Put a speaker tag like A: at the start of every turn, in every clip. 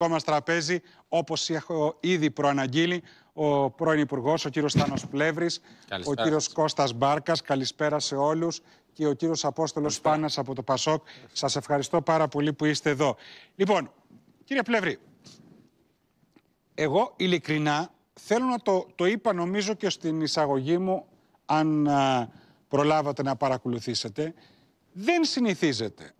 A: δικό μας τραπέζι, όπως έχω ήδη προαναγγείλει, ο πρώην Υπουργός, ο κύριος Στάνος Πλεύρης, ο κύριος Κώστας Μπάρκας, καλησπέρα σε όλους και ο κύριος Απόστολος Πάνας από το ΠΑΣΟΚ. Σας ευχαριστώ πάρα πολύ που είστε εδώ. Λοιπόν, κύριε Πλεύρη, εγώ ειλικρινά θέλω να το, το είπα νομίζω και στην εισαγωγή μου, αν προλάβατε να παρακολουθήσετε, δεν συνηθίζεται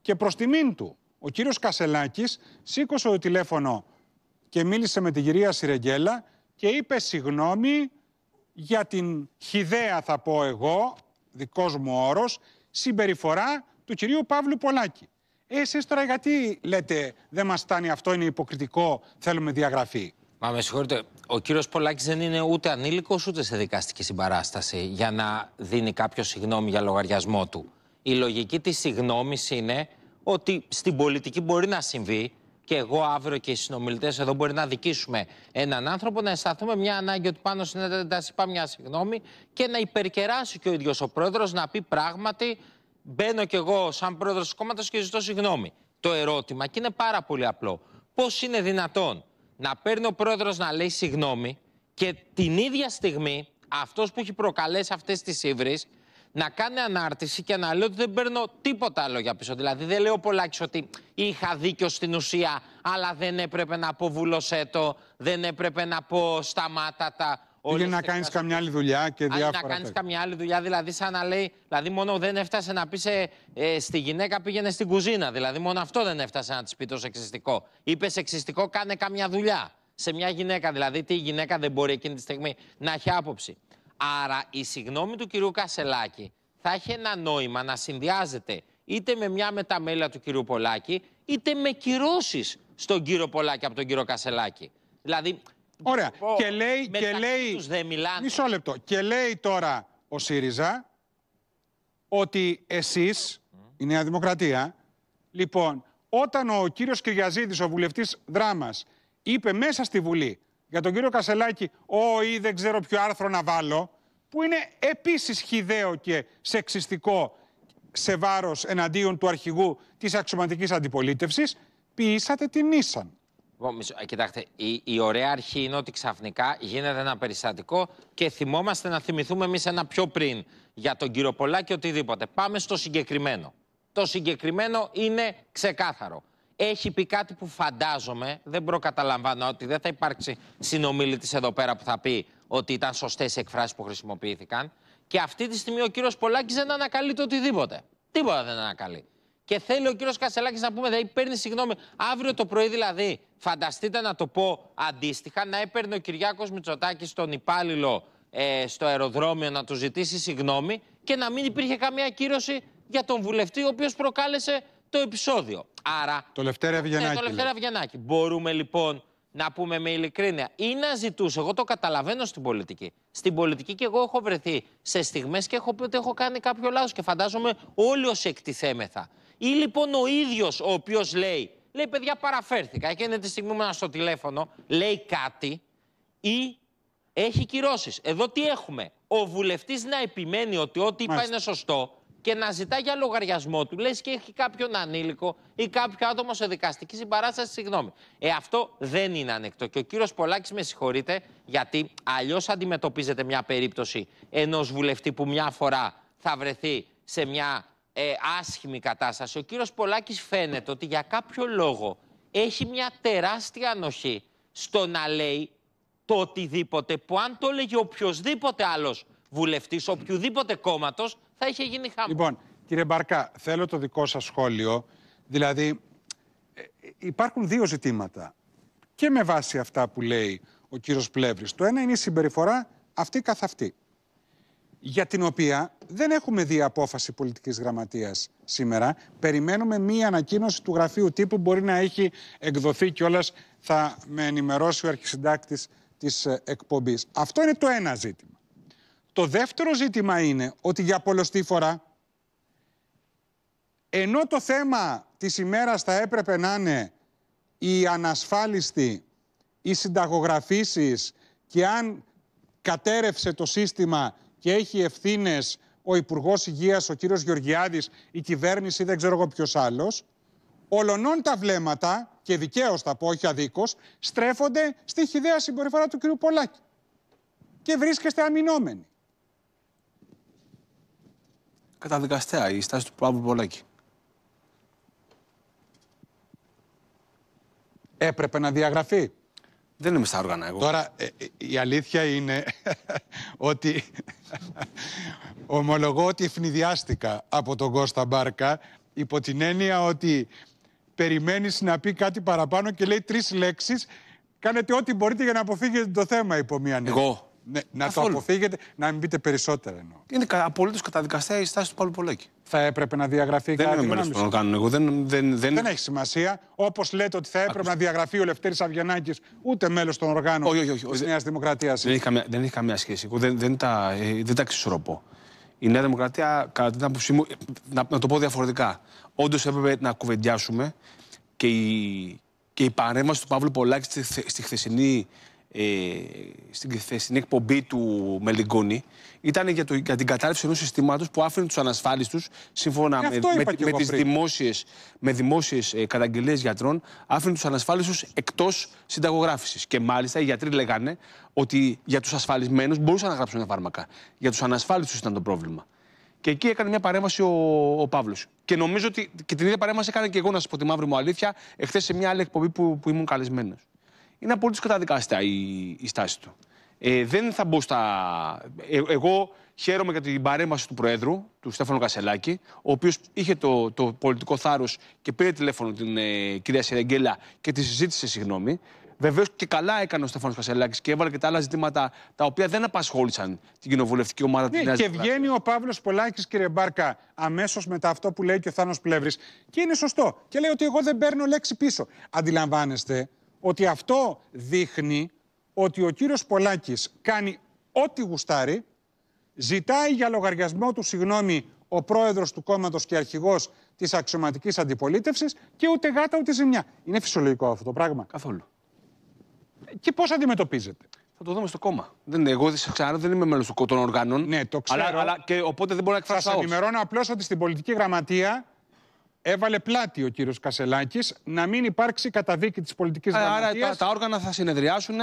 A: και προς τιμήν του ο κύριος Κασελάκης σήκωσε το τηλέφωνο και μίλησε με την κυρία Σιρεγγέλα και είπε συγγνώμη για την χιδέα θα πω εγώ, δικός μου όρος, συμπεριφορά του κυρίου Παύλου Πολάκη. Ε, εσείς τώρα γιατί λέτε δεν μας στάνει αυτό, είναι υποκριτικό, θέλουμε διαγραφή.
B: Μα με συγχωρείτε, ο κύριος Πολάκης δεν είναι ούτε ανήλικος ούτε σε δικαστική συμπαράσταση για να δίνει κάποιο συγγνώμη για λογαριασμό του. Η λογική της συγγνώμης είναι ότι στην πολιτική μπορεί να συμβεί και εγώ αύριο και οι συνομιλητές εδώ μπορεί να δικήσουμε έναν άνθρωπο, να αισθανθούμε μια ανάγκη ότι πάνω στην ένταση πάμε μια συγγνώμη και να υπερκεράσει και ο ίδιος ο πρόεδρος να πει πράγματι μπαίνω κι εγώ σαν πρόεδρος του κόμματος και ζητώ συγγνώμη. Το ερώτημα, και είναι πάρα πολύ απλό, πώς είναι δυνατόν να παίρνει ο πρόεδρος να λέει συγγνώμη και την ίδια στιγμή αυτός που έχει προκαλέσει αυτές τις ύβρε να κάνει ανάρτηση και να λέει ότι δεν παίρνω τίποτα άλλο για πίσω. Δηλαδή δεν λέω πολλά ότι είχα δίκιο στην ουσία, αλλά δεν έπρεπε να πω βουλοσέτο, δεν έπρεπε να πω σταμάτατα. Πήγε να κάνει
A: καμιά άλλη δουλειά και διάφορα. να κάνει
B: καμιά άλλη δουλειά, δηλαδή σαν να λέει. Δηλαδή, μόνο δεν έφτασε να πει σε, ε, στη γυναίκα πήγαινε στην κουζίνα. Δηλαδή, μόνο αυτό δεν έφτασε να της πει το σεξιστικό. Είπε σεξιστικό, κάνε καμιά δουλειά. Σε μια γυναίκα. Δηλαδή, τι γυναίκα δεν μπορεί εκείνη τη στιγμή να έχει άποψη. Άρα η συγνώμη του κυρίου Κασελάκη θα έχει ένα νόημα να συνδυάζεται είτε με μια μεταμέλεια του κυρίου Πολάκη, είτε με κυρώσεις στον κύριο Πολάκη από τον κύριο Κασελάκη. Δηλαδή.
A: Ωραία. Πω, και λέει. Και λέει μιλάνε. Μισό λεπτό. Και λέει τώρα ο ΣΥΡΙΖΑ ότι εσείς, είναι η Νέα Δημοκρατία, λοιπόν, όταν ο κύριος Κυριαζίδης, ο βουλευτής δράμας είπε μέσα στη Βουλή για τον κύριο Κασελάκη, εναντίον του αρχηγού της αξιωματικής αντιπολίτευσης, ποιήσατε την ίσαν. Κοιτάξτε, ή δεν ξέρω ποιο άρθρο να βάλω, που είναι επίσης χιδαίο και σεξιστικό σε βάρος εναντίον του αρχηγού της αξιωματικής αντιπολίτευσης, ποιήσατε την Ίσαν.
B: Ε, κοιτάξτε, η, η ωραία αρχή είναι ότι ξαφνικά γίνεται ένα περιστατικό και θυμόμαστε να θυμηθούμε εμείς ένα πιο πριν για τον κύριο Πολάκη οτιδήποτε. Πάμε στο συγκεκριμένο. Το συγκεκριμένο είναι ξεκάθαρο έχει πει κάτι που φαντάζομαι, δεν προκαταλαμβάνω ότι δεν θα υπάρξει συνομιλητή εδώ πέρα που θα πει ότι ήταν σωστές οι εκφράσεις που χρησιμοποιήθηκαν. Και αυτή τη στιγμή ο κύριος Πολάκης δεν ανακαλεί το οτιδήποτε. Τίποτα δεν ανακαλεί. Και θέλει ο κύριος Κασελάκης να πούμε, δηλαδή παίρνει συγγνώμη. Αύριο το πρωί δηλαδή, φανταστείτε να το πω αντίστοιχα, να έπαιρνε ο Κυριάκος Μητσοτάκης τον υπάλληλο ε, στο αεροδρόμιο να του ζητήσει συγγνώμη και να μην υπήρχε καμία κύρωση για τον βουλευτή ο οποίος προκάλεσε το επεισόδιο.
A: Άρα. Το Λευτέρα Βγενάκη. Ναι, το Λευτέρα
B: Βγενάκη. Μπορούμε λοιπόν να πούμε με ειλικρίνεια ή να ζητούσε. Εγώ το καταλαβαίνω στην πολιτική. Στην πολιτική και εγώ έχω βρεθεί σε στιγμές και έχω πει ότι έχω κάνει κάποιο λάθος και φαντάζομαι όλοι όσοι εκτιθέμεθα. Ή λοιπόν ο ίδιος ο οποίος λέει. Λέει, παιδιά, παραφέρθηκα. είναι τη στιγμή μου στο τηλέφωνο, λέει κάτι ή έχει κυρώσεις. Εδώ τι έχουμε. Ο βουλευτής να επιμένει ότι ό,τι είπα είναι σωστό και να ζητά για λογαριασμό του, λες και έχει κάποιον ανήλικο ή κάποιο άτομο σε δικαστική συμπαράσταση, συγγνώμη. Ε, αυτό δεν είναι ανεκτό. Και ο κύριος Πολάκης, με συγχωρείτε, γιατί αλλιώς αντιμετωπίζεται μια περίπτωση ενός βουλευτή που μια φορά θα βρεθεί σε μια ε, άσχημη κατάσταση. Ο κύριος Πολάκης φαίνεται ότι για κάποιο λόγο έχει μια τεράστια ανοχή στο να λέει το οτιδήποτε που αν το έλεγε οποιοδήποτε άλλος βουλευτής, οποιοδήποτε κόμματος, θα είχε γίνει Λοιπόν,
A: κύριε Μπαρκά, θέλω το δικό σας σχόλιο. Δηλαδή, ε, υπάρχουν δύο ζητήματα. Και με βάση αυτά που λέει ο κύριος Πλεύρης. Το ένα είναι η συμπεριφορά αυτή καθ' αυτή. Για την οποία δεν έχουμε δει απόφαση πολιτικής γραμματείας σήμερα. Περιμένουμε μία ανακοίνωση του γραφείου τύπου. Μπορεί να έχει εκδοθεί κιόλας θα με ενημερώσει ο αρχισυντάκτης της ε, εκπομπής. Αυτό είναι το ένα ζήτημα. Το δεύτερο ζήτημα είναι ότι για πολλωστή φορά, ενώ το θέμα της ημέρας θα έπρεπε να είναι η ανασφάλιστη οι συνταγογραφήσεις και αν κατέρευσε το σύστημα και έχει ευθύνες ο Υπουργός Υγείας, ο κύριος Γεωργιάδης, η κυβέρνηση, δεν ξέρω εγώ ποιος άλλος. Ολονών τα βλέμματα, και δικαίως τα πω, όχι αδίκως, στρέφονται στη χιδέα συμπεριφορά του κ. Πολάκη. Και βρίσκεστε αμυνόμενοι
C: καταδικαστέα η στάση του Παύλου Πολάκη.
A: Έπρεπε να διαγραφεί. Δεν είμαι στα όργανα εγώ. Τώρα, ε, ε, η αλήθεια είναι ότι ομολογώ ότι ευνηδιάστηκα από τον Κώστα Μπάρκα υπό την έννοια ότι περιμένεις να πει κάτι παραπάνω και λέει τρεις λέξεις. Κάνετε ό,τι μπορείτε για να αποφύγετε το θέμα, υπό μία Εγώ. Ναι, να το αποφύγετε, να μην πείτε περισσότερα εννοώ. Είναι απολύτως καταδικαστέα η στάση του Παύλου Πολέκη. Θα έπρεπε να διαγραφεί δεν κάτι. Δεν είναι να το κάνουν εγώ. Δεν, δεν, δεν... δεν έχει σημασία. Όπως λέτε ότι θα έπρεπε να διαγραφεί ο Λευτέρης Αβγενάκης, ούτε μέλος των οργάνων τη Νέας
C: Δημοκρατίας. Δεν, έχει καμία, σχέση. Εγώ δεν, δεν, τα, ε, δεν τα Η Νέα Δημοκρατία, κατά την άποψή μου, ε, να, το πω διαφορετικά. Όντως έπρεπε να κουβεντιάσουμε και η, και η παρέμβαση του Παύλου Πολάκη στη, στη χθεσινή ε, ε, στην, εκπομπή του Μελιγκόνη ήταν για, το, για την κατάρρευση ενός συστήματος που άφηνε τους ανασφάλιστους σύμφωνα με, με, με, δημόσιε δημόσιες, ε, καταγγελίες γιατρών, άφηνε τους ανασφάλιστους εκτός συνταγογράφησης. Και μάλιστα οι γιατροί λέγανε ότι για τους ασφαλισμένους μπορούσαν να γράψουν τα φάρμακα. Για τους ανασφάλιστους ήταν το πρόβλημα. Και εκεί έκανε μια παρέμβαση ο, ο Παύλος. Και νομίζω ότι και την ίδια παρέμβαση έκανε και εγώ, να σας πω τη μαύρη μου αλήθεια, εχθές σε μια άλλη εκπομπή που, που ήμουν καλεσμένος είναι απολύτως καταδικάστα η, στάση του. Ε, δεν θα μπω στα. Ε, εγώ χαίρομαι για την παρέμβαση του Προέδρου, του Στέφανο Κασελάκη, ο οποίος είχε το, το πολιτικό θάρρος και πήρε τηλέφωνο την ε, κυρία Σερεγγέλα και τη συζήτησε συγγνώμη. Βεβαίως και καλά έκανε ο Στέφανος Κασελάκης και έβαλε και τα άλλα ζητήματα τα οποία δεν απασχόλησαν την κοινοβουλευτική ομάδα ναι, τη Νέας Και
A: βγαίνει ο Παύλος Πολάκης, κύριε Μπάρκα, αμέσως μετά αυτό που λέει και ο Θάνος Πλεύρης. Και είναι σωστό. Και λέει ότι εγώ δεν παίρνω λέξη πίσω. Αντιλαμβάνεστε ότι αυτό δείχνει ότι ο κύριος Πολάκης κάνει ό,τι γουστάρει, ζητάει για λογαριασμό του συγγνώμη ο πρόεδρος του κόμματος και αρχηγός της αξιωματικής αντιπολίτευσης και ούτε γάτα ούτε ζημιά. Είναι φυσιολογικό αυτό το πράγμα. Καθόλου. Και πώς αντιμετωπίζεται. Θα το δούμε στο κόμμα.
C: Δεν, εγώ ξανά δεν είμαι μέλος των οργάνων. Ναι, το ξέρω. Αλλά, αλλά, και οπότε δεν μπορώ να εκφράσω. Σας
A: ενημερώνω απλώς ότι στην πολιτική γραμματεία Έβαλε πλάτη ο κύριος Κασελάκης να μην υπάρξει καταδίκη
C: της πολιτικής δραστηριότητα. Ε, άρα τα, όργανα θα συνεδριάσουν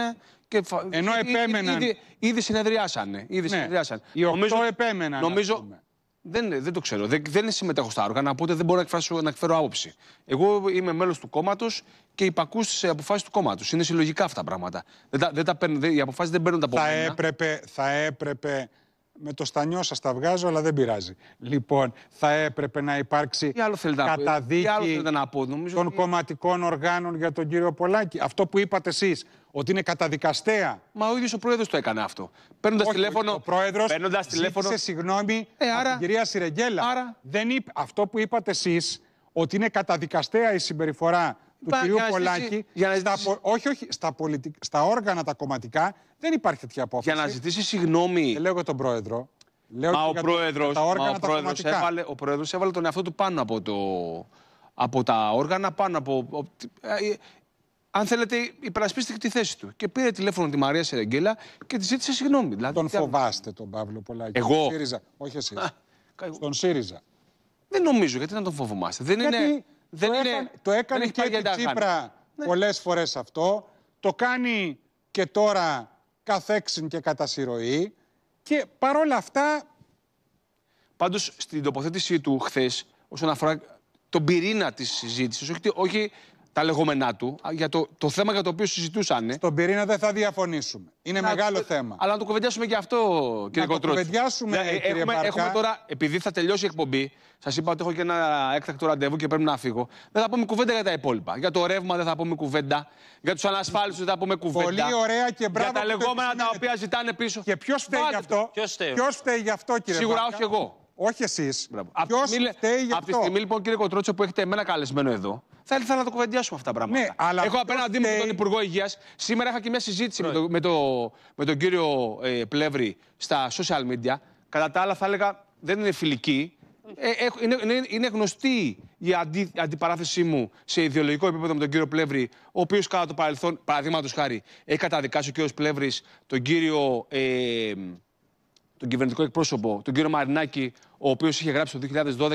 C: και Ενώ επέμεναν. ήδη, ήδη συνεδριάσανε. Ήδη ναι. συνεδριάσανε. Οι νομίζω, επέμεναν. Νομίζω, δεν, δεν το ξέρω. Δεν, δεν συμμετέχω στα όργανα, οπότε δεν μπορώ να, εκφράσω, εκφέρω άποψη. Εγώ είμαι μέλος του κόμματος και υπακούω στις ε, αποφάσεις του κόμματος. Είναι συλλογικά αυτά τα πράγματα. Δεν δεν τα οι αποφάσεις δεν παίρνουν τα πολιτικά. Θα έπρεπε,
A: θα έπρεπε με το στανιό σας τα βγάζω, αλλά δεν πειράζει. Λοιπόν, θα έπρεπε να υπάρξει καταδίκη άλλο να πω. των κομματικών οργάνων για τον κύριο Πολάκη. Αυτό που είπατε εσείς, ότι είναι καταδικαστέα.
C: Μα ο ίδιος ο πρόεδρος το έκανε αυτό.
A: Παίρνοντας τηλέφωνο. Ο πρόεδρος τηλέφωνο... συγγνώμη ε, την κυρία Σιρεγγέλα. Δεν είπε... Αυτό που είπατε εσείς, ότι είναι καταδικαστέα η συμπεριφορά του κυρίου Πολάκη για να ζητήσει... στα, όχι, όχι, στα, στα όργανα τα κομματικά δεν υπάρχει τέτοια απόφαση. Για να ζητήσει συγγνώμη. Δεν λέω για τον πρόεδρο. Λέω μα, ο πρόεδρος, έβαλε,
C: έβαλε τον εαυτό του πάνω από, το, από τα όργανα, πάνω από... Ε, ε, αν θέλετε, υπερασπίστηκε τη θέση του. Και πήρε τηλέφωνο τη Μαρία Σερεγγέλα και τη ζήτησε συγγνώμη. Δηλαδή, τον φοβάστε τον Παύλο Πολάκη. Εγώ. ΣΥΡΙΖΑ. Όχι εσύ. Στον ΣΥΡΙΖΑ.
A: Δεν νομίζω, γιατί να τον φοβόμαστε. Δεν γιατί... είναι
C: δεν το είναι, έκανε, το έκανε και η Τσίπρα πολλέ ναι.
A: πολλές φορές αυτό. Το κάνει και τώρα καθέξιν και κατά συρροή.
C: Και παρόλα αυτά... Πάντως στην τοποθέτησή του χθες, όσον αφορά τον πυρήνα της συζήτησης, όχι, όχι τα λεγόμενά του, για το, το θέμα για το οποίο συζητούσαν. Στον πυρήνα δεν θα διαφωνήσουμε. Είναι να, μεγάλο θέμα. Αλλά να το κουβεντιάσουμε και αυτό, κύριε Κοτρότσο. Να το κουβεντιάσουμε, ε, κύριε έχουμε, έχουμε τώρα, επειδή θα τελειώσει η εκπομπή, σας είπα ότι έχω και ένα έκτακτο ραντεβού και πρέπει να φύγω. Δεν θα πούμε κουβέντα για τα υπόλοιπα. Για το ρεύμα δεν θα πούμε κουβέντα. Για τους ανασφάλιστους δεν θα πούμε κουβέντα. Πολύ ωραία και μπράβο. Για τα λεγόμενα τα οποία ζητάνε πίσω. Και
A: ποιος φταίει γι' αυτό. Ποιος φταίει γι' αυτό, κύριε Σίγουρα όχι εγώ.
C: Όχι εσείς. Ποιο φταίει γι' αυτό. Από τη στιγμή λοιπόν, κύριε Κοτρότσο, που έχετε εμένα καλεσμένο εδώ, θα ήθελα να το κουβεντιάσουμε αυτά τα πράγματα. Ναι, Έχω απέναντί μου τον Υπουργό Υγείας. Σήμερα είχα και μια συζήτηση με, το, με, το, με τον κύριο ε, Πλεύρη στα social media. Κατά τα άλλα, θα έλεγα δεν είναι φιλική. Ε, είναι, είναι γνωστή η αντι, αντιπαράθεσή μου σε ιδεολογικό επίπεδο με τον κύριο Πλεύρη, ο οποίος κατά το παρελθόν, παραδείγματος χάρη, έχει καταδικάσει ο κύριος Πλεύρης τον κύριο. Ε, τον κυβερνητικό εκπρόσωπο, τον κύριο Μαρινάκη, ο οποίος είχε γράψει το 2012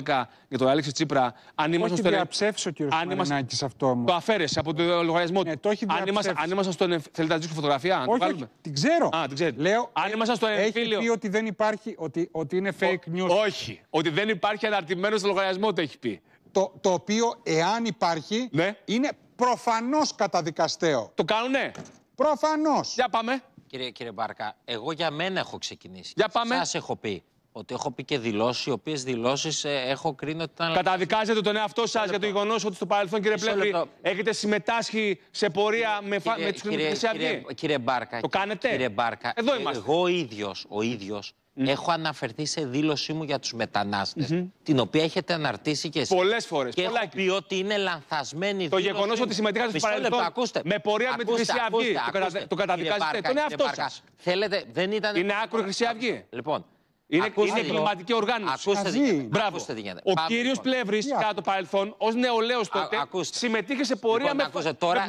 C: για τον Αλέξη Τσίπρα. Αν ήμασταν στο. διαψεύσει ο κύριο Μαρινάκη αυτό Το αφαίρεσε από τον λογαριασμό του. Ναι, το αν, ήμασταν, Θέλετε να δείξω φωτογραφία, αν Όχι, το Την ξέρω. Α, την ξέρω. Λέω, αν ήμασταν στο έχει πει ότι
A: δεν υπάρχει. Ότι,
C: ότι είναι fake news. όχι. Ότι δεν υπάρχει αναρτημένο
A: λογαριασμό το έχει πει. Το, το οποίο, εάν υπάρχει, ναι. είναι προφανώς καταδικαστέο. Το κάνουνε. Προφανώς. Για πάμε.
B: Κύριε, κύριε Μπάρκα, εγώ για μένα έχω ξεκινήσει. Για πάμε. Σας έχω πει ότι έχω πει και δηλώσεις, οι οποίες δηλώσεις ε, έχω
C: κρίνει ότι ήταν. Καταδικάζετε τον εαυτό σας για το γεγονός ότι στο παρελθόν, κύριε Πλεύρη, έχετε συμμετάσχει σε πορεία με, φα... με του κύριε, κύριε,
B: κύριε Μπάρκα. Το κάνετε. Κύριε Μπάρκα, Εγώ ίδιος, ο ίδιος, Mm. Έχω αναφερθεί σε δήλωσή μου για τους μετανάστες, mm -hmm. την οποία έχετε αναρτήσει και εσείς. Πολλές φορές. Και έχω πει ότι είναι λανθασμένη Το γεγονός ότι συμμετείχατε στο παρελθόν
C: με πορεία με τη Χρυσή Αυγή. Ακούστε, το, κατα... το καταδικάζετε. Τον εαυτό σα.
B: Θέλετε, δεν ήταν. Είναι
C: άκρο Χρυσή Αυγή. Λοιπόν, είναι, κλιματική οργάνωση. Ακούστε τι Ο κύριος λοιπόν. Πλεύρης, κατά το παρελθόν, ως νεολαίος τότε, συμμετείχε σε πορεία λοιπόν, με, τώρα,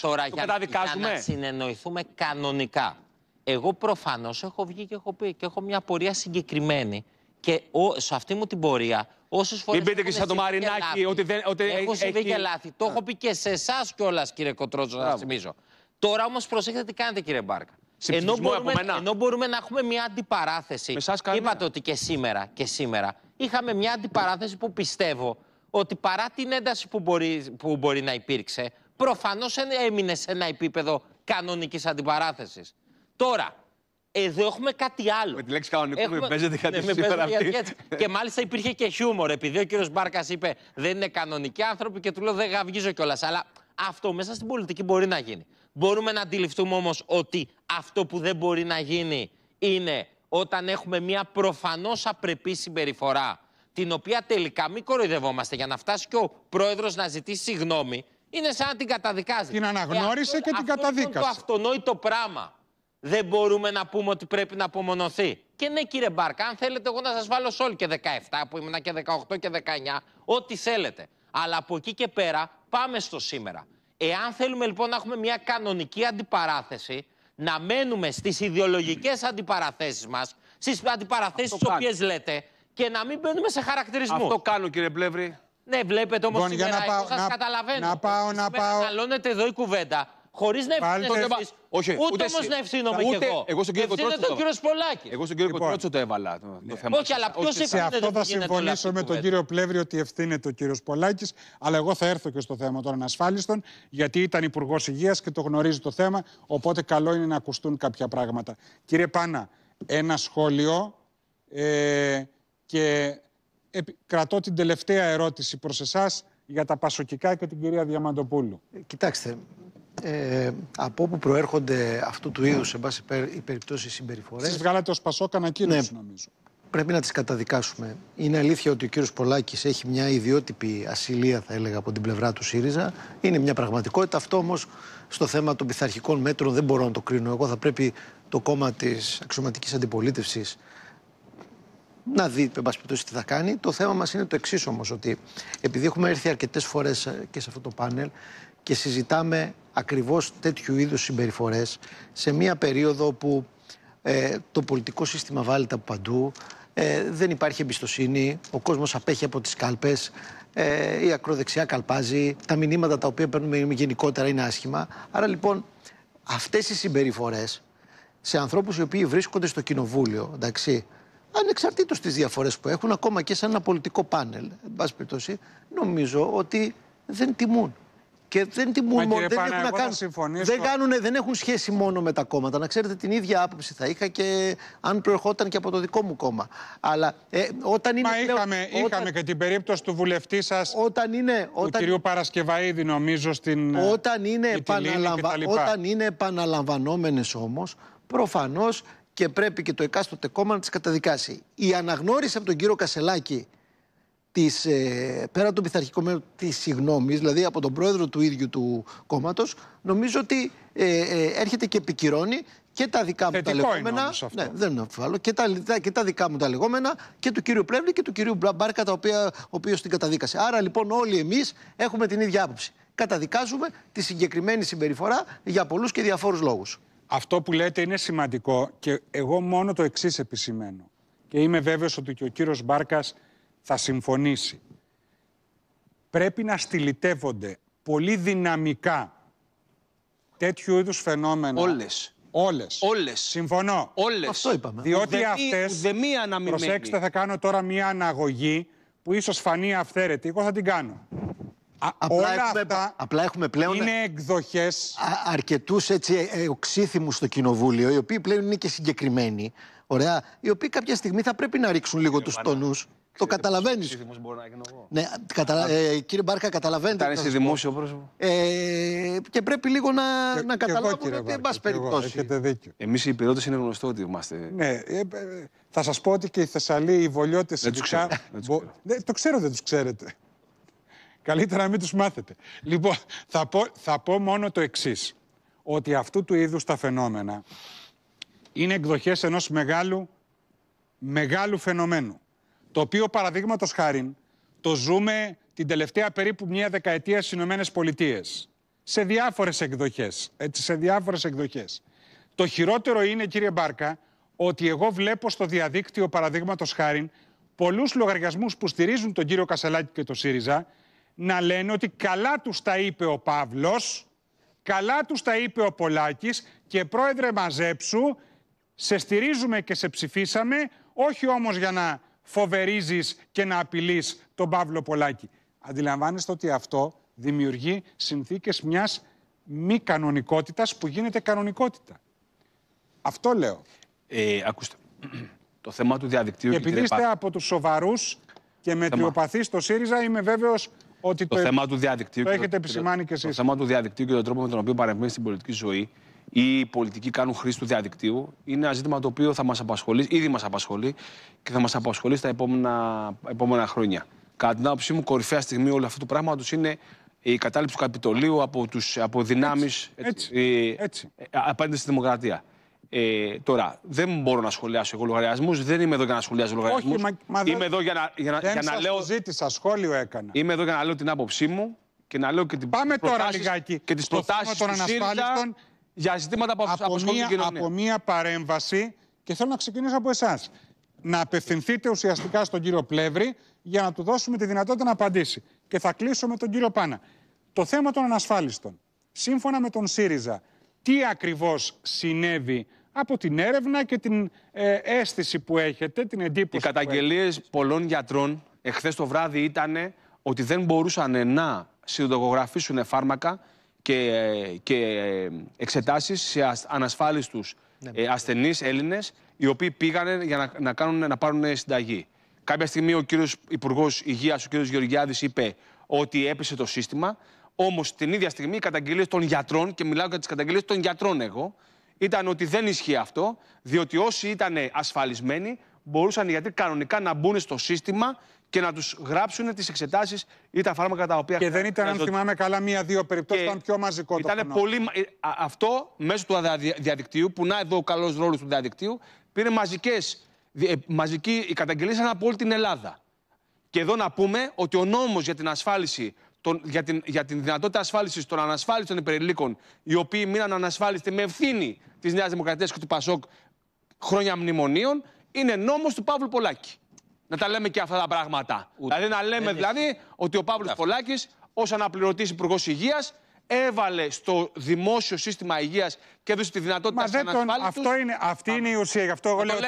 C: το για να
B: συνεννοηθούμε κανονικά εγώ προφανώς έχω βγει και έχω πει και έχω μια πορεία συγκεκριμένη. Και ο, σε αυτή μου την πορεία, όσες φορέ. Μην πείτε και σαν το Μαρινάκι ότι δεν. Ότι έχω συμβεί έχει... και λάθη. Το έχω πει και σε εσάς κιόλας, κύριε Κοτρότσο, να θυμίζω. Τώρα όμως προσέχετε τι κάνετε, κύριε Μπάρκα. Ενώ μπορούμε, ενώ μπορούμε να έχουμε μια αντιπαράθεση. Είπατε ότι και σήμερα, και σήμερα είχαμε μια αντιπαράθεση που πιστεύω ότι παρά την ένταση που μπορεί, που μπορεί να υπήρξε, προφανώς έμεινε σε ένα επίπεδο κανονικής αντιπαράθεσης. Τώρα, εδώ έχουμε κάτι άλλο. Με τη λέξη κανονικού έχουμε... με παίζεται κάτι ναι, σήμερα αυτή. και μάλιστα υπήρχε και χιούμορ, επειδή ο κύριος Μπάρκας είπε δεν είναι κανονικοί άνθρωποι και του λέω δεν γαυγίζω κιόλας. Αλλά αυτό μέσα στην πολιτική μπορεί να γίνει. Μπορούμε να αντιληφθούμε όμως ότι αυτό που δεν μπορεί να γίνει είναι όταν έχουμε μια προφανώς απρεπή συμπεριφορά, την οποία τελικά μην κοροϊδευόμαστε για να φτάσει και ο πρόεδρος να ζητήσει συγγνώμη, είναι σαν να την
A: καταδικάζει. Την ε, αναγνώρισε ε, αυτό, και την λοιπόν καταδίκασε. Αυτό
B: είναι το αυτονόητο πράγμα δεν μπορούμε να πούμε ότι πρέπει να απομονωθεί. Και ναι, κύριε Μπάρκα, αν θέλετε, εγώ να σας βάλω σε όλοι και 17 που ήμουν και 18 και 19, ό,τι θέλετε. Αλλά από εκεί και πέρα πάμε στο σήμερα. Εάν θέλουμε λοιπόν να έχουμε μια κανονική αντιπαράθεση, να μένουμε στις ιδεολογικές αντιπαραθέσεις μας, στις αντιπαραθέσεις τι οποίες λέτε και να μην μπαίνουμε σε χαρακτηρισμούς. Αυτό κάνω, κύριε Πλεύρη. Ναι, βλέπετε όμως λοιπόν, σήμερα, να πάω, εγώ καταλαβαίνω. Να
A: πάω, να πάω. εδώ η
B: κουβέντα χωρίς να ευθύνομαι. Όχι, ούτε όμω να ευθύνομαι ούτε... κι εγώ. Εγώ στον κύριο Κοτρότσο.
C: Εγώ στον κύριο Κοτρότσο λοιπόν. το έβαλα το ναι. θέμα. Όχι, αλλά ποιος ευθύνεται. Σε αυτό θα συμφωνήσω με τον
A: κύριο Πλεύρη ότι ευθύνεται ο κύριος Πολάκης. Αλλά εγώ θα έρθω και στο θέμα των ανασφάλιστων, γιατί ήταν υπουργός υγείας και το γνωρίζει το θέμα. Οπότε καλό είναι να ακουστούν κάποια πράγματα. Κύριε Πάνα, ένα σχόλιο. Ε, και κρατώ την τελευταία ερώτηση προς εσάς για τα Πασοκικά και την κυρία Διαμαντοπούλου. Ε, κοιτάξτε, ε, από όπου προέρχονται αυτού του είδους σε βάση οι περιπτώσεις συμπεριφορές. Τι βγάλατε ως Πασόκα ναι. νομίζω.
D: Πρέπει να τις καταδικάσουμε. Είναι αλήθεια ότι ο κύριος Πολάκης έχει μια ιδιότυπη ασυλία, θα έλεγα, από την πλευρά του ΣΥΡΙΖΑ. Είναι μια πραγματικότητα. Αυτό όμως στο θέμα των πειθαρχικών μέτρων δεν μπορώ να το κρίνω. Εγώ θα πρέπει το κόμμα της αξιωματικής αντιπολίτευσης να δει, εν πάση τι θα κάνει. Το θέμα μας είναι το εξής όμως, ότι επειδή έχουμε έρθει αρκετές φορές και σε αυτό το πάνελ και συζητάμε ακριβώς τέτοιου είδους συμπεριφορές σε μια περίοδο που ε, το πολιτικό σύστημα βάλεται από παντού, ε, δεν υπάρχει εμπιστοσύνη, ο κόσμος απέχει από τις κάλπες, ε, η ακροδεξιά καλπάζει, τα μηνύματα τα οποία παίρνουμε γενικότερα είναι άσχημα. Άρα λοιπόν αυτές οι συμπεριφορές σε ανθρώπους οι οποίοι βρίσκονται στο κοινοβούλιο, εντάξει, ανεξαρτήτως τις διαφορές που έχουν, ακόμα και σε ένα πολιτικό πάνελ, εν πάση περιπτώσει, νομίζω ότι δεν τιμούν. Και δεν τιμούν μόνο. Δεν, έχουν, να δεν, κάνουν, δεν έχουν σχέση μόνο με τα κόμματα. Να ξέρετε, την ίδια άποψη θα είχα και
A: αν προερχόταν και από το δικό μου κόμμα. Αλλά ε, όταν είναι. Μα πλέον, είχαμε, και την περίπτωση του βουλευτή σας. Όταν είναι. Όταν... Του κυρίου Παρασκευαίδη, νομίζω, στην. Ε, όταν είναι, επαναλαμβα... όταν
D: είναι επαναλαμβανόμενες όμως, προφανώς και πρέπει και το εκάστοτε κόμμα να τις καταδικάσει. Η αναγνώριση από τον κύριο Κασελάκη της, ε, πέρα από το πειθαρχικό μέρο τη συγγνώμη, δηλαδή από τον πρόεδρο του ίδιου του κόμματος, νομίζω ότι ε, ε, έρχεται και επικυρώνει και τα δικά μου τα λεγόμενα. Είναι αυτό. Ναι, δεν Και τα, και τα δικά μου τα λεγόμενα και του κυρίου Πλεύλη και του κυρίου Μπάρκα, τα οποία, ο οποίος την καταδίκασε. Άρα λοιπόν όλοι εμείς έχουμε την ίδια άποψη. Καταδικάζουμε τη συγκεκριμένη
A: συμπεριφορά για πολλούς και διαφόρους λόγους. Αυτό που λέτε είναι σημαντικό και εγώ μόνο το εξής επισημαίνω. Και είμαι βέβαιος ότι και ο κύριος Μπάρκας θα συμφωνήσει. Πρέπει να στυλιτεύονται πολύ δυναμικά τέτοιου είδους φαινόμενα. Όλες. Όλες. Όλες. Συμφωνώ. Όλες. Αυτό είπαμε. Διότι ουδεμή, αυτές... Ουδεμή Προσέξτε, θα κάνω τώρα μια αναγωγή που ίσως φανεί αυθαίρετη. Εγώ θα την κάνω απλά, όλα έχουμε, αυτά απλά έχουμε πλέον. Είναι εκδοχές.
D: Αρκετού ε, ε, οξύθυμους στο κοινοβούλιο, οι οποίοι πλέον είναι και συγκεκριμένοι. Ωραία, οι οποίοι κάποια στιγμή θα πρέπει να ρίξουν λίγο του τόνους. Το καταλαβαίνει. Ναι, κατα... ε, κύριε Μπάρκα, καταλαβαίνετε. Κάνει σε δημόσιο πρόσωπο. Ε, και πρέπει
C: λίγο να, να καταλάβουμε ότι, εν πάση περιπτώσει. Έχετε δίκιο. Εμείς οι υπηρεώτε είναι γνωστό ότι είμαστε.
A: Ναι, ε, θα σας πω ότι και οι Θεσσαλοί, οι Βολιώτες. Δεν ξέρω. Ναι, το ξέρω, δεν τους ξέρετε. Καλύτερα να μην τους μάθετε. Λοιπόν, θα πω, θα πω μόνο το εξής ότι αυτού του είδους τα φαινόμενα είναι εκδοχές ενός μεγάλου, μεγάλου φαινομένου, το οποίο παραδείγματος χάρη το ζούμε την τελευταία περίπου μια δεκαετία στις Ηνωμένες Πολιτείες σε διάφορες εκδοχές, έτσι, σε διάφορες εκδοχές. Το χειρότερο είναι, κύριε Μπάρκα, ότι εγώ βλέπω στο διαδίκτυο παραδείγματος χάρη πολλούς λογαριασμούς που στηρίζουν τον κύριο Κασελάκη και τον ΣΥΡΙΖΑ, να λένε ότι καλά τους τα είπε ο Παύλος, καλά τους τα είπε ο Πολάκης και πρόεδρε μαζέψου, σε στηρίζουμε και σε ψηφίσαμε, όχι όμως για να φοβερίζεις και να απειλείς τον Παύλο Πολάκη. Αντιλαμβάνεστε ότι αυτό δημιουργεί συνθήκες μιας μη κανονικότητας που γίνεται κανονικότητα.
C: Αυτό λέω. Ε, ακούστε, το θέμα του διαδικτύου... επειδή είστε
A: από τους σοβαρούς και μετριοπαθείς στο
C: ΣΥΡΙΖΑ, είμαι βέβαιος το, θέμα του διαδικτύου. Το έχετε και Το θέμα του διαδικτύου και τον τρόπο με τον οποίο παρεμβαίνει στην πολιτική ζωή ή οι πολιτικοί κάνουν χρήση του διαδικτύου είναι ένα ζήτημα το οποίο θα μας απασχολεί, ήδη μας απασχολεί και θα μας απασχολεί στα επόμενα, επόμενα χρόνια. Κατά την άποψή μου, κορυφαία στιγμή όλου αυτού του πράγματος είναι η κατάληψη του Καπιτολίου από, από δυνάμεις ε, ε, απέναντι στη δημοκρατία. Ε, τώρα, δεν μπορώ να σχολιάσω εγώ λογαριασμούς, δεν είμαι εδώ για να σχολιάσω λογαριασμού. Είμαι εδώ για να, για να, να λέω. Ζήτησα, σχόλιο έκανα. Είμαι εδώ για να λέω την άποψή μου και να λέω και την Πάμε τώρα λιγάκι. Και τις προτάσεις των ανασφάλιστων για ζητήματα που από Από
A: μία παρέμβαση, και θέλω να ξεκινήσω από εσάς. Να απευθυνθείτε ουσιαστικά στον κύριο Πλεύρη για να του δώσουμε τη δυνατότητα να απαντήσει. Και θα κλείσω με τον κύριο Πάνα. Το θέμα των ανασφάλιστων. Σύμφωνα με τον ΣΥΡΙΖΑ, τι ακριβώς συνέβη από την έρευνα και την ε,
C: αίσθηση που έχετε, την εντύπωση. Οι καταγγελίες πολλών γιατρών εχθές το βράδυ ήταν ότι δεν μπορούσαν να συνδογογραφήσουν φάρμακα και, ε, και ε, εξετάσεις σε ανασφάλιστους ναι, ασθενείς Έλληνες οι οποίοι πήγαν για να, να, κάνουν, να πάρουν συνταγή. Κάποια στιγμή ο κύριος Υπουργός Υγείας, ο κύριος Γεωργιάδης είπε ότι έπεσε το σύστημα, όμως, την ίδια στιγμή οι καταγγελίες των γιατρών, και μιλάω για τις καταγγελίες των γιατρών εγώ, ήταν ότι δεν ισχύει αυτό, διότι όσοι ήταν ασφαλισμένοι μπορούσαν γιατί κανονικά να μπουν στο σύστημα και να τους γράψουν τις εξετάσεις ή τα φάρμακα τα οποία. Και δεν ήταν, αν θυμάμαι καλά, μία-δύο περιπτώσεις, ήταν πιο μαζικό το πολύ... Ε, αυτό μέσω του διαδικτύου, που να εδώ ο καλός ρόλος του διαδικτύου, πήρε μαζικές, ε, μαζική καταγγελίε από όλη την Ελλάδα. Και εδώ να πούμε ότι ο νόμος για την ασφάλιση για, την, για την δυνατότητα ασφάλισης των ανασφάλιστων υπερηλίκων, οι οποίοι μείναν ανασφάλιστοι με ευθύνη της Νέας Δημοκρατίας και του Πασόκ χρόνια μνημονίων, είναι νόμος του Παύλου Πολάκη. Να τα λέμε και αυτά τα πράγματα. Ούτε. Δηλαδή να λέμε δηλαδή ότι ο Παύλος Πολάκης, ως αναπληρωτής Υπουργός Υγείας, έβαλε στο δημόσιο σύστημα υγείας και έδωσε τη δυνατότητα Μα δεν τον... αυτό
A: είναι, Αυτή είναι η ουσία. Γι' αυτό εγώ λέω ότι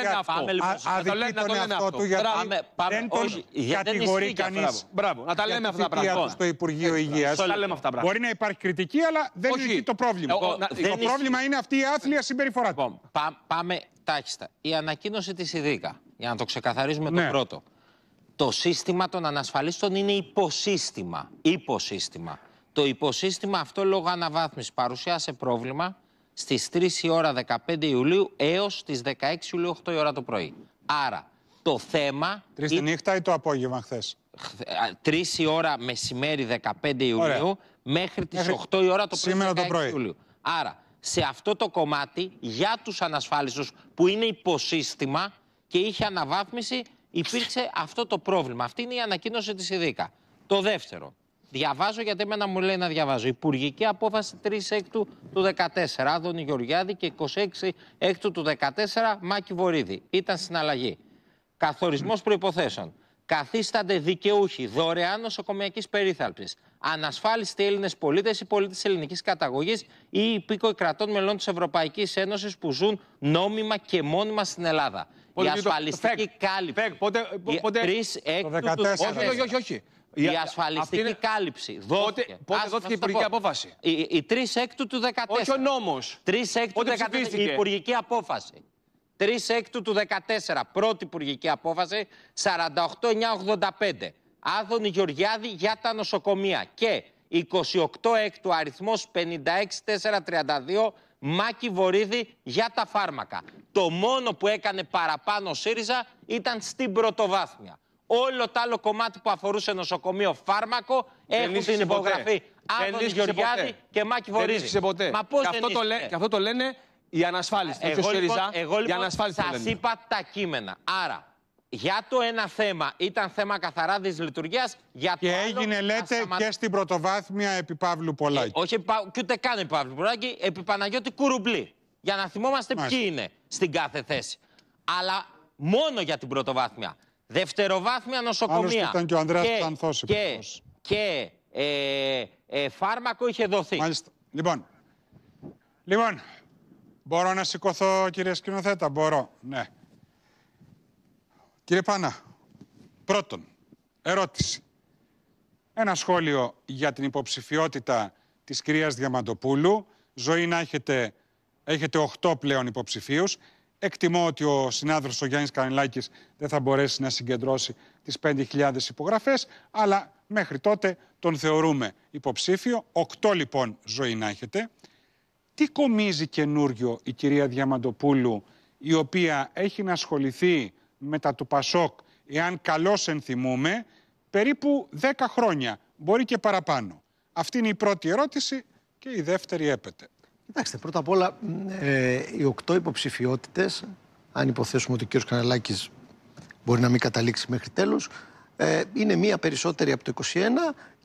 A: λοιπόν, αδικεί τον εαυτό του. Γιατί δεν τον κατηγορεί κανεί. Μπράβο, να τα λέμε αυτά τα πράγματα. Στο Υπουργείο Υγεία. Μπορεί να υπάρχει κριτική, αλλά δεν είναι εκεί το πρόβλημα. Το πρόβλημα
B: είναι αυτή η άθλια συμπεριφορά λοιπόν, Πάμε τάχιστα. Η ανακοίνωση της ΕΔΙΚΑ, για να το ξεκαθαρίσουμε το ναι. πρώτο. Το σύστημα των ανασφαλίστων είναι υποσύστημα. Υποσύστημα. Το υποσύστημα αυτό λόγω αναβάθμισης παρουσιάσε πρόβλημα στις 3 η ώρα 15 Ιουλίου έως τις 16 Ιουλίου 8 η ώρα το πρωί. Άρα το θέμα. Τρεις τη
A: νύχτα ή το απόγευμα χθες.
B: Τρεις η ώρα μεσημέρι 15 Ιουλίου μέχρι τις 8 η ώρα το πρωί. Σήμερα το πρωί. Ιουλίου. Άρα σε αυτό το κομμάτι για τους ανασφάλιστους που είναι υποσύστημα και είχε αναβάθμιση υπήρξε αυτό το πρόβλημα. Αυτή είναι η ανακοίνωση της ΕΔΙΚΑ. Το δεύτερο, Διαβάζω γιατί εμένα μου λέει να διαβάζω. Υπουργική απόφαση 3 έκτου του 14. Άδωνη Γεωργιάδη και 26 έκτου του 14 Μάκη Βορύδη. Ήταν αλλαγή. Καθορισμός προποθέσεων. Καθίστανται δικαιούχοι δωρεάν νοσοκομιακής περίθαλψης. Ανασφάλιστοι Έλληνες πολίτες ή πολίτες ελληνικής καταγωγής ή υπήκοοι κρατών μελών της Ευρωπαϊκής Ένωσης που ζουν νόμιμα και μόνιμα στην Ελλάδα. Πότε η ασφαλιστική κάλυψη. Πότε, πότε, έκτου. Του... όχι, όχι. όχι. Η, ασφαλιστική είναι... κάλυψη. Πότε, δόθηκε η υπουργική απόφαση. Η, 3 έκτου του 2014. Όχι ο νόμος. 3 έκτου του 2014. Η υπουργική απόφαση. 3 έκτου του 2014. Πρώτη υπουργική απόφαση. 48-985. Άδωνη Γεωργιάδη για τα νοσοκομεία. Και 28 έκτου αριθμός 56432. Μάκη Βορύδη για τα φάρμακα. Το μόνο που έκανε παραπάνω ΣΥΡΙΖΑ ήταν στην πρωτοβάθμια. Όλο το άλλο κομμάτι που αφορούσε νοσοκομείο, φάρμακο, έχουν την υπογραφή. Άντων Γεωργιάδη και Μάκη Βορύδη. Μα πώς και, αυτό το λέ, και
C: αυτό το λένε οι ανασφάλιστοι. Εγώ, λοιπόν, εγώ λοιπόν σα είπα
B: τα κείμενα. Άρα, για το ένα θέμα ήταν θέμα καθαρά δυσλειτουργίας.
A: Για και άλλο, έγινε, λέτε, και στην πρωτοβάθμια επί Παύλου Πολάκη. Ε, όχι, και ούτε καν επί Παύλου
B: Πολάκη, επί Παναγιώτη Κουρουμπλή. Για να θυμόμαστε Μάλιστα. ποιοι είναι στην κάθε θέση. Αλλά μόνο για την πρωτοβάθμια δευτεροβάθμια νοσοκομεία. ήταν και ο Ανδρέας και, και, ε, ε, φάρμακο είχε δοθεί. Μάλιστα.
A: Λοιπόν, λοιπόν, μπορώ να σηκωθώ κύριε σκηνοθέτα, μπορώ, ναι. Κύριε Πάνα, πρώτον, ερώτηση. Ένα σχόλιο για την υποψηφιότητα της κυρίας Διαμαντοπούλου. Ζωή να έχετε, έχετε 8 πλέον υποψηφίους. Εκτιμώ ότι ο συνάδελφος ο Γιάννης Κανελάκης δεν θα μπορέσει να συγκεντρώσει τις 5.000 υπογραφές, αλλά μέχρι τότε τον θεωρούμε υποψήφιο. Οκτώ λοιπόν ζωή να έχετε. Τι κομίζει καινούριο η κυρία Διαμαντοπούλου, η οποία έχει να ασχοληθεί με τα του Πασόκ, εάν καλώς ενθυμούμε, περίπου 10 χρόνια, μπορεί και παραπάνω. Αυτή είναι η πρώτη ερώτηση και η δεύτερη έπεται. Κοιτάξτε, πρώτα απ' όλα ε, οι οκτώ υποψηφιότητες, αν υποθέσουμε
D: ότι ο κ. Καναλάκης μπορεί να μην καταλήξει μέχρι τέλους, ε, είναι μία περισσότερη από το 2021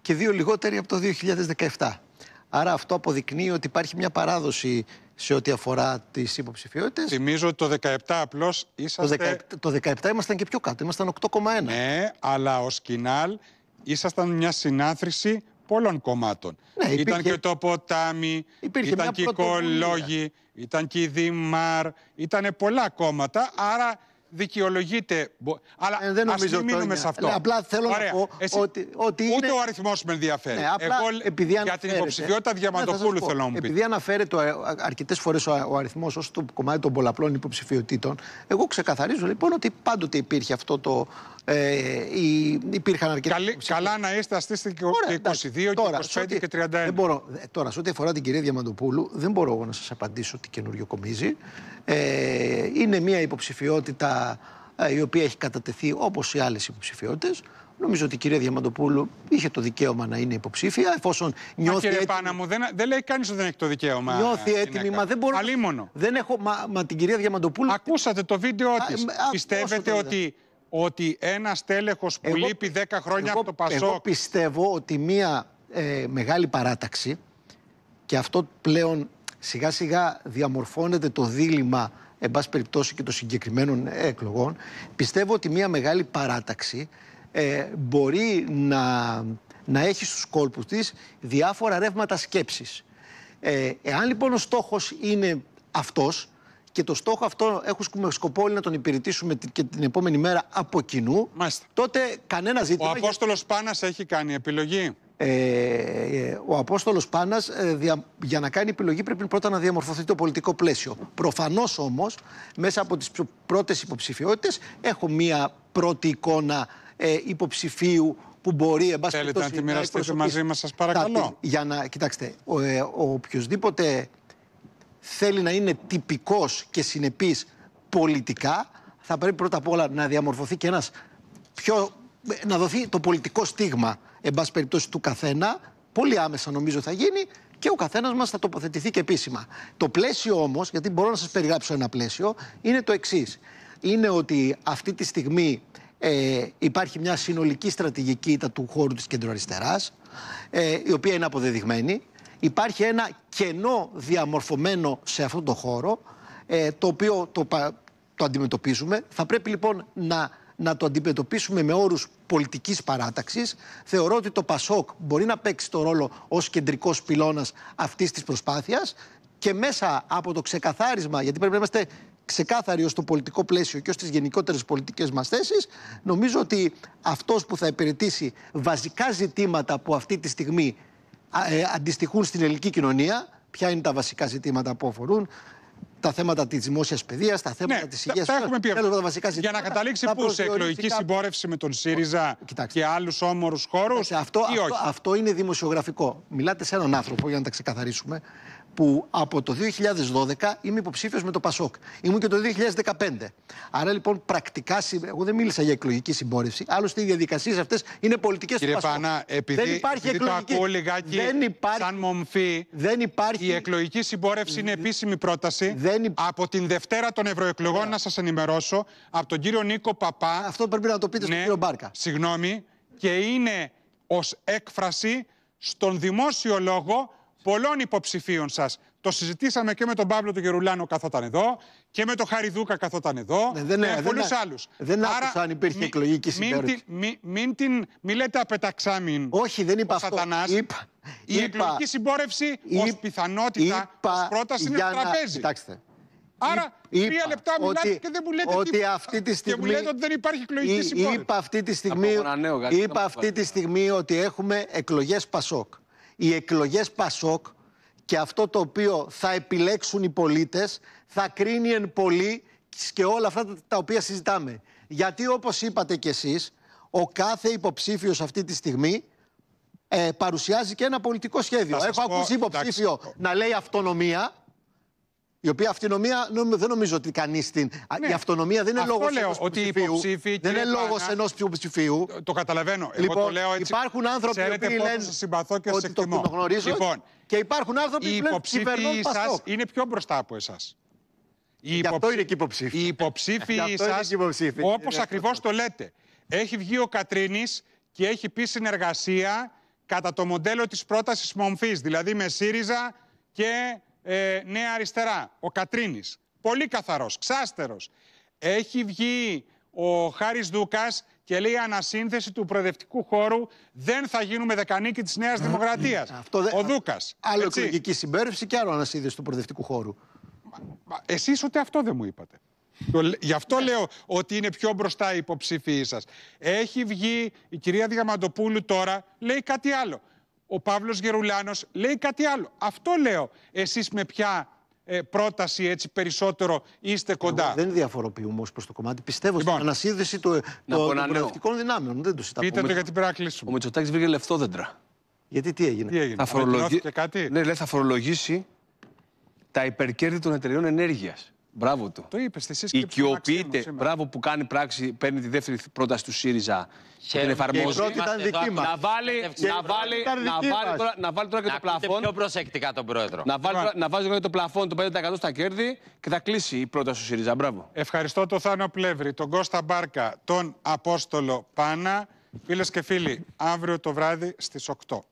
D: και δύο λιγότερη από το 2017. Άρα αυτό αποδεικνύει ότι υπάρχει μια παράδοση σε ό,τι αφορά τις υποψηφιότητες.
A: Θυμίζω ότι το 17 απλώ ήσασταν. Το, 2017 ήμασταν και πιο κάτω, ήμασταν 8,1. Ναι, αλλά ω κοινάλ ήσασταν μια συνάθρηση πολλών κομμάτων. Ναι, υπήρχε... Ήταν και το ποτάμι, ήταν και οι Κολόγοι, ήταν και η Δημάρ, ήταν πολλά κόμματα, άρα δικαιολογείται. Αλλά ε, δεν ας μην μείνουμε σε αυτό. Ναι, απλά θέλω να πω ότι, ότι Ούτε ο αριθμός με ενδιαφέρει. Ναι, Εγώ επειδή για την υποψηφιότητα ναι, Διαμαντοπούλου θέλω να μου πείτε. Επειδή
D: αναφέρεται αρκετές φορές ο, ο αριθμός ως το κομμάτι των πολλαπλών υποψηφιότητων, εγώ ξεκαθαρίζω λοιπόν ότι πάντοτε υπήρχε αυτό το ε, υπήρχαν αρκετά. Καλή, καλά να είστε αστείστε και 22 και 25 και 31. Δεν μπορώ, ε, τώρα, σε ό,τι αφορά την κυρία Διαμαντοπούλου, δεν μπορώ εγώ να σας απαντήσω τι καινούριο κομίζει. Ε, είναι μια υποψηφιότητα ε, η οποία έχει κατατεθεί όπως οι άλλες υποψηφιότητες. Νομίζω ότι η κυρία Διαμαντοπούλου είχε το δικαίωμα να είναι υποψήφια, εφόσον νιώθει. κύριε έτοιμη...
A: Πάνα μου, δεν, δεν λέει κανείς ότι δεν έχει το δικαίωμα. Νιώθει έτοιμη, μα δεν μπορώ. έχω. Μα, μα την κυρία Διαμαντοπούλου. Ακούσατε το βίντεο τη. Πιστεύετε ότι ότι ένας τέλεχο που λείπει 10 χρόνια από το Πασόκ. Εγώ
D: πιστεύω ότι μία ε, μεγάλη παράταξη και αυτό πλέον σιγά σιγά διαμορφώνεται το δίλημα εν πάση περιπτώσει και των συγκεκριμένων εκλογών πιστεύω ότι μια μεγάλη παράταξη ε, μπορεί να, να έχει στους κόλπους της διάφορα ρεύματα σκέψης. Ε, εάν λοιπόν ο στόχος είναι αυτός και το στόχο αυτό έχουμε σκοπό όλοι να τον υπηρετήσουμε και την επόμενη μέρα από κοινού, Μάλιστα. τότε κανένα ζήτημα. Ο Απόστολο για... Πάνας έχει κάνει επιλογή. Ε, ε ο Απόστολος Πάνας ε, για να κάνει επιλογή πρέπει πρώτα να διαμορφωθεί το πολιτικό πλαίσιο. Προφανώς όμως, μέσα από τις πρώτες υποψηφιότητες, έχω μία πρώτη εικόνα ε, υποψηφίου που μπορεί εν πάση Θέλετε να τη μοιραστείτε μαζί μας, σας παρακαλώ. Για να, κοιτάξτε, ο, ε, ο οποιοδήποτε θέλει να είναι τυπικός και συνεπής πολιτικά, θα πρέπει πρώτα απ' όλα να διαμορφωθεί και ένας πιο... να δοθεί το πολιτικό στίγμα, εν πάση περιπτώσει, του καθένα. Πολύ άμεσα νομίζω θα γίνει και ο καθένας μας θα τοποθετηθεί και επίσημα. Το πλαίσιο όμως, γιατί μπορώ να σας περιγράψω ένα πλαίσιο, είναι το εξής. Είναι ότι αυτή τη στιγμή ε, υπάρχει μια συνολική στρατηγική του χώρου της κεντροαριστεράς, ε, η οποία είναι αποδεδειγμένη υπάρχει ένα κενό διαμορφωμένο σε αυτό το χώρο, ε, το οποίο το, το αντιμετωπίζουμε. Θα πρέπει λοιπόν να, να το αντιμετωπίσουμε με όρους πολιτικής παράταξης. Θεωρώ ότι το ΠΑΣΟΚ μπορεί να παίξει το ρόλο ως κεντρικός πυλώνας αυτής της προσπάθειας και μέσα από το ξεκαθάρισμα, γιατί πρέπει να είμαστε ξεκάθαροι ως το πολιτικό πλαίσιο και ως τις γενικότερες πολιτικές μας θέσεις, νομίζω ότι αυτός που θα υπηρετήσει βασικά ζητήματα που αυτή τη στιγμή ε, αντιστοιχούν στην ελληνική κοινωνία. Ποια είναι τα βασικά ζητήματα που αφορούν τα θέματα της δημόσιας παιδείας, τα θέματα ναι, της υγείας. έχουμε
A: πει βασικά Για να καταλήξει πού, σε εκλογική συμπόρευση με τον ΣΥΡΙΖΑ ε, Κοιτάξτε. και άλλους
D: όμορους χώρους. Ε, αυτό, αυτό, αυτό είναι δημοσιογραφικό. Μιλάτε σε έναν άνθρωπο, για να τα ξεκαθαρίσουμε, που από το 2012 είμαι υποψήφιος με το Πασόκ. Ήμουν και το 2015. Άρα λοιπόν πρακτικά. Εγώ δεν μίλησα για εκλογική συμπόρευση. Άλλωστε οι διαδικασίες αυτές είναι πολιτικές του Πασόκ. Πάνα, επειδή, δεν υπάρχει εκλογική. το ακούω λιγάκι δεν υπάρχει, σαν
A: μομφή, δεν υπάρχει, η εκλογική συμπόρευση είναι επίσημη πρόταση. Από την Δευτέρα των Ευρωεκλογών, yeah. να σας ενημερώσω, από τον κύριο Νίκο Παπά. Αυτό πρέπει να το πείτε ναι, στον κύριο Μπάρκα. Συγγνώμη, και είναι ως έκφραση στον δημόσιο λόγο πολλών υποψηφίων σας. Το συζητήσαμε και με τον Παύλο του Γερουλάνο καθόταν εδώ και με τον Χαριδούκα καθόταν εδώ ναι, δεν, και ναι, πολλούς δεν, άλλους. Δεν άκουσα αν υπήρχε εκλογική συμπόρευση Μην, μην, μην, μην, λέτε απεταξάμιν Όχι, δεν είπα ο αυτό. Είπα, η είπα, εκλογική συμπόρευση ως πιθανότητα είπα, πρόταση είναι στο τραπέζι. Άρα, είπα τρία λεπτά μιλάτε ότι, και δεν μου λέτε ότι
D: Αυτή τη στιγμή, και μου ότι δεν
A: υπάρχει εκλογική συμπόρευση. Είπα
D: αυτή τη στιγμή, είπα αυτή τη στιγμή ότι έχουμε εκλογές Πασόκ οι εκλογές Πασόκ και αυτό το οποίο θα επιλέξουν οι πολίτες θα κρίνει εν πολύ και όλα αυτά τα οποία συζητάμε. Γιατί όπως είπατε κι εσείς, ο κάθε υποψήφιος αυτή τη στιγμή ε, παρουσιάζει και ένα πολιτικό σχέδιο. Έχω ακούσει υποψήφιο να λέει αυτονομία η οποία αυτονομία δεν νομίζω ότι κανείς την. Η ναι. αυτονομία δεν είναι λόγο ενό ψηφίου. Δεν είναι λόγο
A: ενό υποψηφίου. Το, καταλαβαίνω. Λοιπόν, το λέω έτσι. Υπάρχουν άνθρωποι που λένε. συμπαθώ και ότι το γνωρίζω λοιπόν, και υπάρχουν άνθρωποι που λένε υποψήφοι σα είναι πιο μπροστά από εσάς. Οι αυτό είναι και υποψήφοι. Οι υποψήφοι σας, όπως ακριβώς το λέτε. Έχει βγει ο κατρίνης και έχει πει συνεργασία κατά το μοντέλο της πρότασης Μομφής. δηλαδή με ΣΥΡΙΖΑ και ε, Νέα Αριστερά, ο Κατρίνης. Πολύ καθαρός, ξάστερος. Έχει βγει ο Χάρης Δούκας και λέει ανασύνθεση του προεδευτικού χώρου δεν θα γίνουμε δεκανίκη της Νέας Δημοκρατίας. Ναι, ο Δούκας. Άλλο έτσι. εκλογική συμπέρευση και άλλο ανασύνθεση του προεδευτικού χώρου. Εσείς ούτε αυτό δεν μου είπατε. Γι' αυτό ναι. λέω ότι είναι πιο μπροστά η υποψηφία σας. Έχει βγει η κυρία Διαμαντοπούλου τώρα, λέει κάτι άλλο ο Παύλος Γερουλάνος λέει κάτι άλλο. Αυτό λέω. Εσείς με ποια ε, πρόταση έτσι περισσότερο είστε κοντά. δεν διαφοροποιούμε ως προς το κομμάτι. Πιστεύω λοιπόν. στην ανασύνδεση των προεκτικών δυνάμεων. Δεν το συζητάμε. Πείτε το για γιατί
C: πρέπει να Ο Μητσοτάκης βρήκε λεφτόδεντρα. Γιατί τι έγινε. Θα, Ναι, λέει, θα φορολογήσει τα υπερκέρδη των εταιριών ενέργειας. Μπράβο του. Το είπες στη σύσκεψη. Οικειοποιείται. Μπράβο που κάνει πράξη, παίρνει τη δεύτερη πρόταση του ΣΥΡΙΖΑ. Και την εφαρμόζει. πρώτη ήταν δική μας. Να βάλει, να βάλει, να βάλει, τώρα, να
B: βάλει τώρα και το πλαφόν. Πιο προσεκτικά τον πρόεδρο. Να, βάλει, λοιπόν. να
C: βάζει τώρα και το πλαφόν το 5% στα κέρδη και θα κλείσει η πρόταση του ΣΥΡΙΖΑ. Μπράβο. Ευχαριστώ τον Θάνο
A: Πλεύρη, τον Κώστα Μπάρκα, τον Απόστολο Πάνα. Φίλες και φίλοι, αύριο το βράδυ στις 8.